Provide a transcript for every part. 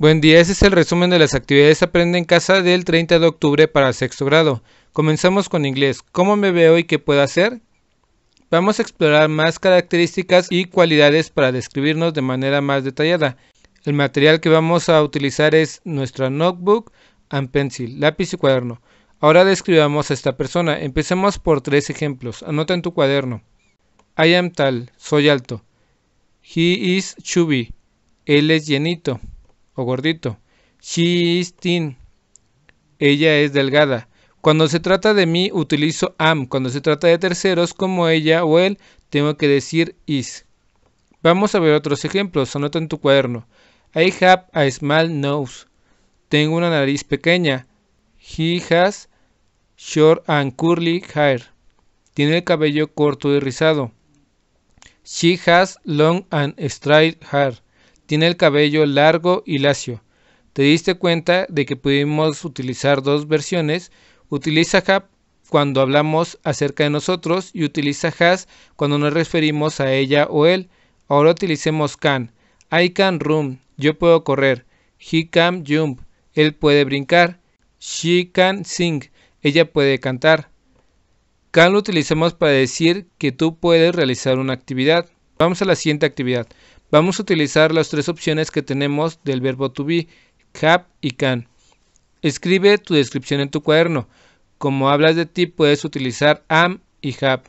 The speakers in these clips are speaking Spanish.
Buen día, ese es el resumen de las actividades Aprende en casa del 30 de octubre para el sexto grado. Comenzamos con inglés. ¿Cómo me veo y qué puedo hacer? Vamos a explorar más características y cualidades para describirnos de manera más detallada. El material que vamos a utilizar es nuestra notebook and pencil, lápiz y cuaderno. Ahora describamos a esta persona. Empecemos por tres ejemplos. Anota en tu cuaderno. I am tal, soy alto. He is chubby, él es llenito o gordito. She is thin. Ella es delgada. Cuando se trata de mí, utilizo am. Cuando se trata de terceros, como ella o él, tengo que decir is. Vamos a ver otros ejemplos. Anota en tu cuaderno. I have a small nose. Tengo una nariz pequeña. He has short and curly hair. Tiene el cabello corto y rizado. She has long and straight hair. Tiene el cabello largo y lacio. ¿Te diste cuenta de que pudimos utilizar dos versiones? Utiliza HAP cuando hablamos acerca de nosotros y utiliza has cuando nos referimos a ella o él. Ahora utilicemos can. I can run. Yo puedo correr. He can jump. Él puede brincar. She can sing. Ella puede cantar. Can lo utilizamos para decir que tú puedes realizar una actividad. Vamos a la siguiente actividad. Vamos a utilizar las tres opciones que tenemos del verbo to be, have y can. Escribe tu descripción en tu cuaderno. Como hablas de ti, puedes utilizar am y have.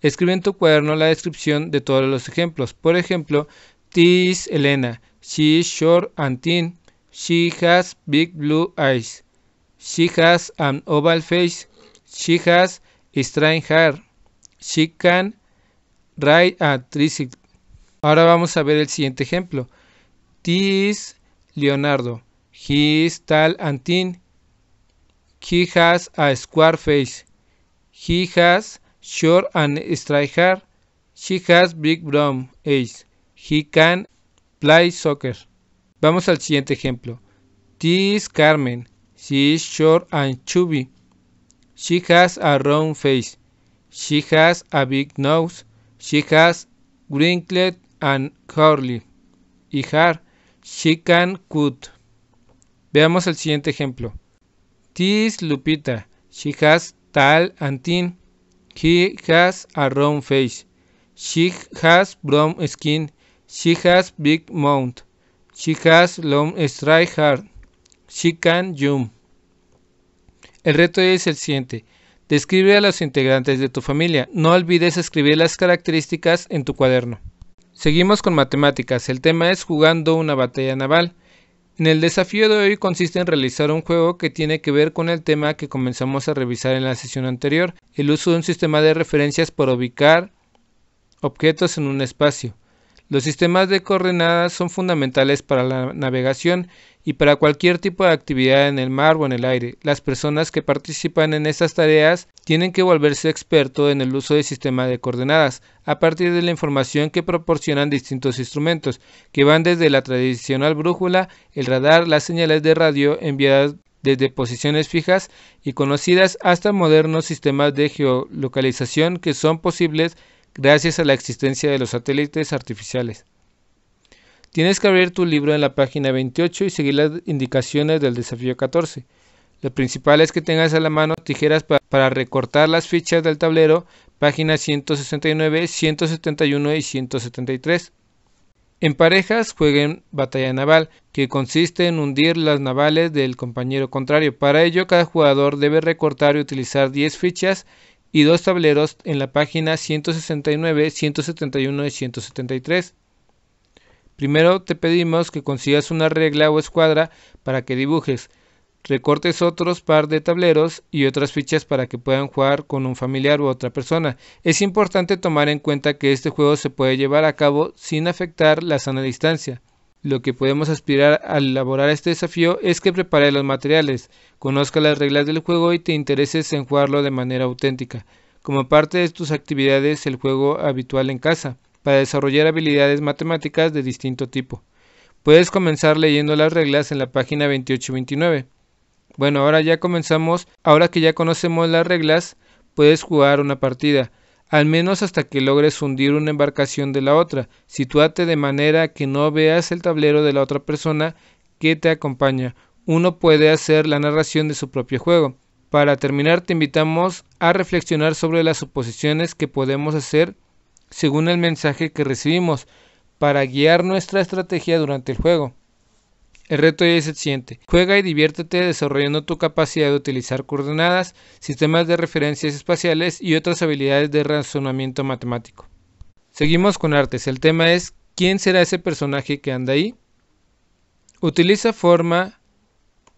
Escribe en tu cuaderno la descripción de todos los ejemplos. Por ejemplo, this Elena. She is short and thin. She has big blue eyes. She has an oval face. She has strange hair. She can ride a tricycle. Ahora vamos a ver el siguiente ejemplo. This Leonardo. He is tall and thin. He has a square face. He has short and straight hair. She has big brown eyes. He can play soccer. Vamos al siguiente ejemplo. This Carmen. She is short and chubby. She has a round face. She has a big nose. She has wrinkled and curly. y Har, She Can Cut. Veamos el siguiente ejemplo. This Lupita, she has tal and thin. He has a round face. She has brown skin. She has big mouth. She has long straight hair. She can jump. El reto es el siguiente. Describe a los integrantes de tu familia. No olvides escribir las características en tu cuaderno. Seguimos con matemáticas, el tema es jugando una batalla naval. En el desafío de hoy consiste en realizar un juego que tiene que ver con el tema que comenzamos a revisar en la sesión anterior, el uso de un sistema de referencias para ubicar objetos en un espacio. Los sistemas de coordenadas son fundamentales para la navegación y para cualquier tipo de actividad en el mar o en el aire. Las personas que participan en estas tareas tienen que volverse expertos en el uso del sistema de coordenadas a partir de la información que proporcionan distintos instrumentos, que van desde la tradicional brújula, el radar, las señales de radio enviadas desde posiciones fijas y conocidas hasta modernos sistemas de geolocalización que son posibles gracias a la existencia de los satélites artificiales. Tienes que abrir tu libro en la página 28 y seguir las indicaciones del desafío 14. Lo principal es que tengas a la mano tijeras para recortar las fichas del tablero, páginas 169, 171 y 173. En parejas jueguen batalla naval, que consiste en hundir las navales del compañero contrario. Para ello, cada jugador debe recortar y utilizar 10 fichas y dos tableros en la página 169, 171 y 173. Primero te pedimos que consigas una regla o escuadra para que dibujes, recortes otros par de tableros y otras fichas para que puedan jugar con un familiar u otra persona. Es importante tomar en cuenta que este juego se puede llevar a cabo sin afectar la sana distancia. Lo que podemos aspirar al elaborar este desafío es que prepares los materiales, Conozca las reglas del juego y te intereses en jugarlo de manera auténtica, como parte de tus actividades el juego habitual en casa para desarrollar habilidades matemáticas de distinto tipo. Puedes comenzar leyendo las reglas en la página 28 29. Bueno, ahora ya comenzamos. Ahora que ya conocemos las reglas, puedes jugar una partida, al menos hasta que logres hundir una embarcación de la otra. Sitúate de manera que no veas el tablero de la otra persona que te acompaña. Uno puede hacer la narración de su propio juego. Para terminar, te invitamos a reflexionar sobre las suposiciones que podemos hacer según el mensaje que recibimos para guiar nuestra estrategia durante el juego. El reto es el siguiente. Juega y diviértete desarrollando tu capacidad de utilizar coordenadas, sistemas de referencias espaciales y otras habilidades de razonamiento matemático. Seguimos con artes. El tema es ¿quién será ese personaje que anda ahí? Utiliza forma,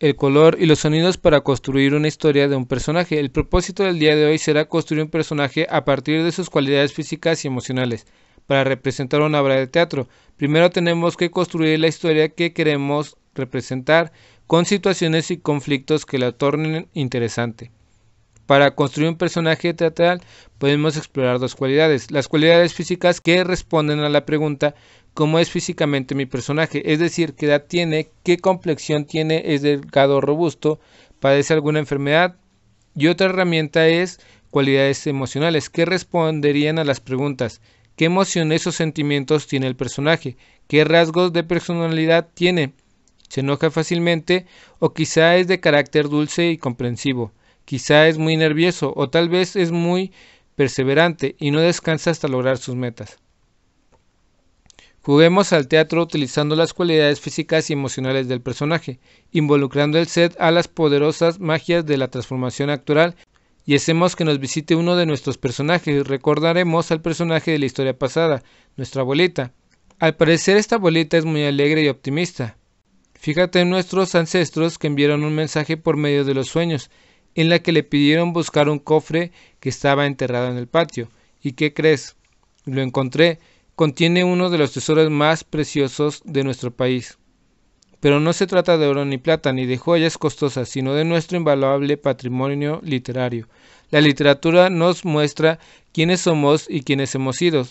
el color y los sonidos para construir una historia de un personaje. El propósito del día de hoy será construir un personaje a partir de sus cualidades físicas y emocionales para representar una obra de teatro. Primero tenemos que construir la historia que queremos representar con situaciones y conflictos que la tornen interesante. Para construir un personaje teatral podemos explorar dos cualidades. Las cualidades físicas que responden a la pregunta ¿cómo es físicamente mi personaje? Es decir, qué edad tiene, qué complexión tiene, es delgado o robusto, padece alguna enfermedad. Y otra herramienta es cualidades emocionales que responderían a las preguntas ¿qué emociones o sentimientos tiene el personaje? ¿Qué rasgos de personalidad tiene? ¿Se enoja fácilmente o quizá es de carácter dulce y comprensivo? Quizá es muy nervioso o tal vez es muy perseverante y no descansa hasta lograr sus metas. Juguemos al teatro utilizando las cualidades físicas y emocionales del personaje, involucrando el set a las poderosas magias de la transformación actual y hacemos que nos visite uno de nuestros personajes. y Recordaremos al personaje de la historia pasada, nuestra abuelita. Al parecer esta abuelita es muy alegre y optimista. Fíjate en nuestros ancestros que enviaron un mensaje por medio de los sueños en la que le pidieron buscar un cofre que estaba enterrado en el patio. ¿Y qué crees? Lo encontré. Contiene uno de los tesoros más preciosos de nuestro país. Pero no se trata de oro ni plata ni de joyas costosas, sino de nuestro invaluable patrimonio literario. La literatura nos muestra quiénes somos y quiénes hemos sido.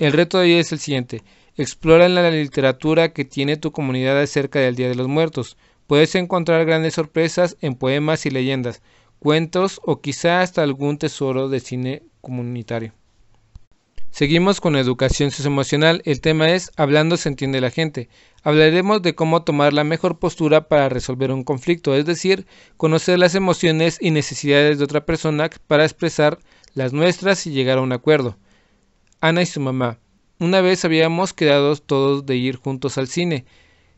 El reto de hoy es el siguiente. Explora la literatura que tiene tu comunidad acerca del Día de los Muertos. Puedes encontrar grandes sorpresas en poemas y leyendas cuentos o quizá hasta algún tesoro de cine comunitario. Seguimos con educación socioemocional. El tema es Hablando se entiende la gente. Hablaremos de cómo tomar la mejor postura para resolver un conflicto, es decir, conocer las emociones y necesidades de otra persona para expresar las nuestras y llegar a un acuerdo. Ana y su mamá. Una vez habíamos quedado todos de ir juntos al cine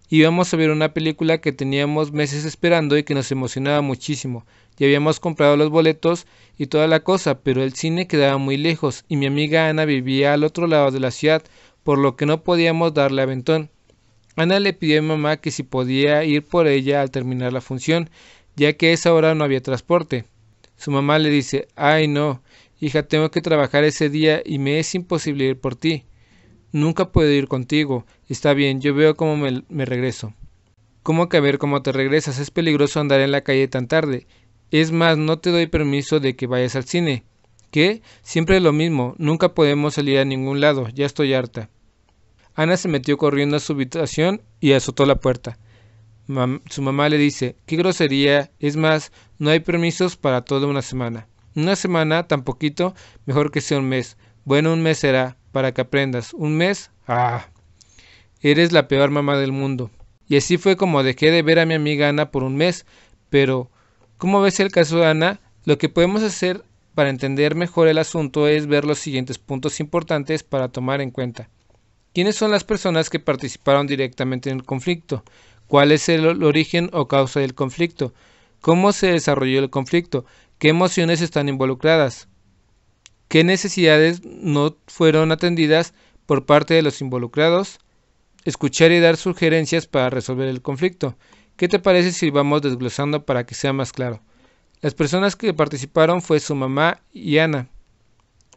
íbamos a ver una película que teníamos meses esperando y que nos emocionaba muchísimo. Ya habíamos comprado los boletos y toda la cosa, pero el cine quedaba muy lejos y mi amiga Ana vivía al otro lado de la ciudad, por lo que no podíamos darle aventón. Ana le pidió a mi mamá que si podía ir por ella al terminar la función, ya que a esa hora no había transporte. Su mamá le dice, ay no, hija, tengo que trabajar ese día y me es imposible ir por ti. Nunca puedo ir contigo. Está bien, yo veo cómo me, regreso. ¿Cómo que a ver cómo te regresas? Es peligroso andar en la calle tan tarde. Es más, no te doy permiso de que vayas al cine. ¿Qué? Siempre es lo mismo. Nunca podemos salir a ningún lado. Ya estoy harta. Ana se metió corriendo a su habitación y azotó la puerta. su mamá le dice, qué grosería, es más, no hay permisos para toda una semana. Una semana, tan poquito, mejor que sea un mes. Bueno, un mes será, para que aprendas. Un mes, ah, eres la peor mamá del mundo. Y así fue como dejé de ver a mi amiga Ana por un mes. Pero, como ves el caso de Ana? Lo que podemos hacer para entender mejor el asunto es ver los siguientes puntos importantes para tomar en cuenta. ¿Quiénes son las personas que participaron directamente en el conflicto? ¿Cuál es el origen o causa del conflicto? ¿Cómo se desarrolló el conflicto? ¿Qué emociones están involucradas? qué necesidades no fueron atendidas por parte de los involucrados, escuchar y dar sugerencias para resolver el conflicto. ¿Qué te parece si vamos desglosando para que sea más claro? Las personas que participaron fue su mamá y Ana.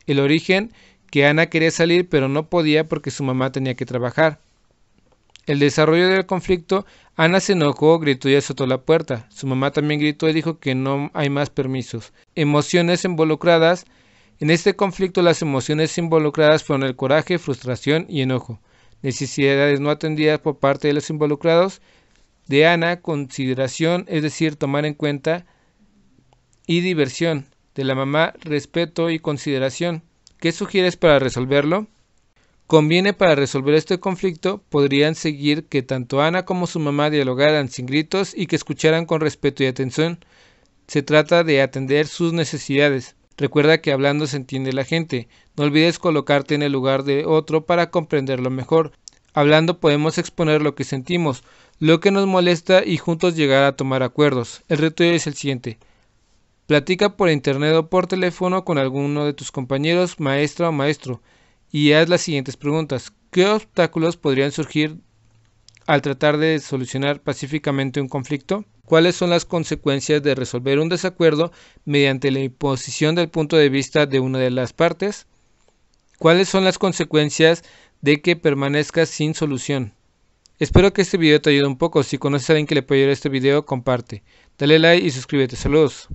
El origen, que Ana quería salir pero no podía porque su mamá tenía que trabajar. El desarrollo del conflicto, Ana se enojó, gritó y azotó la puerta. Su mamá también gritó y dijo que no hay más permisos. Emociones involucradas, en este conflicto las emociones involucradas fueron el coraje, frustración y enojo, necesidades no atendidas por parte de los involucrados, de Ana, consideración, es decir, tomar en cuenta, y diversión, de la mamá, respeto y consideración. ¿Qué sugieres para resolverlo? Conviene para resolver este conflicto podrían seguir que tanto Ana como su mamá dialogaran sin gritos y que escucharan con respeto y atención. Se trata de atender sus necesidades. Recuerda que hablando se entiende la gente. No olvides colocarte en el lugar de otro para comprenderlo mejor. Hablando podemos exponer lo que sentimos, lo que nos molesta y juntos llegar a tomar acuerdos. El reto es el siguiente. Platica por internet o por teléfono con alguno de tus compañeros, maestra o maestro, y haz las siguientes preguntas. ¿Qué obstáculos podrían surgir al tratar de solucionar pacíficamente un conflicto? ¿Cuáles son las consecuencias de resolver un desacuerdo mediante la imposición del punto de vista de una de las partes? ¿Cuáles son las consecuencias de que permanezca sin solución? Espero que este video te ayude un poco. Si conoces a alguien que le puede ayudar este video, comparte. Dale like y suscríbete. Saludos.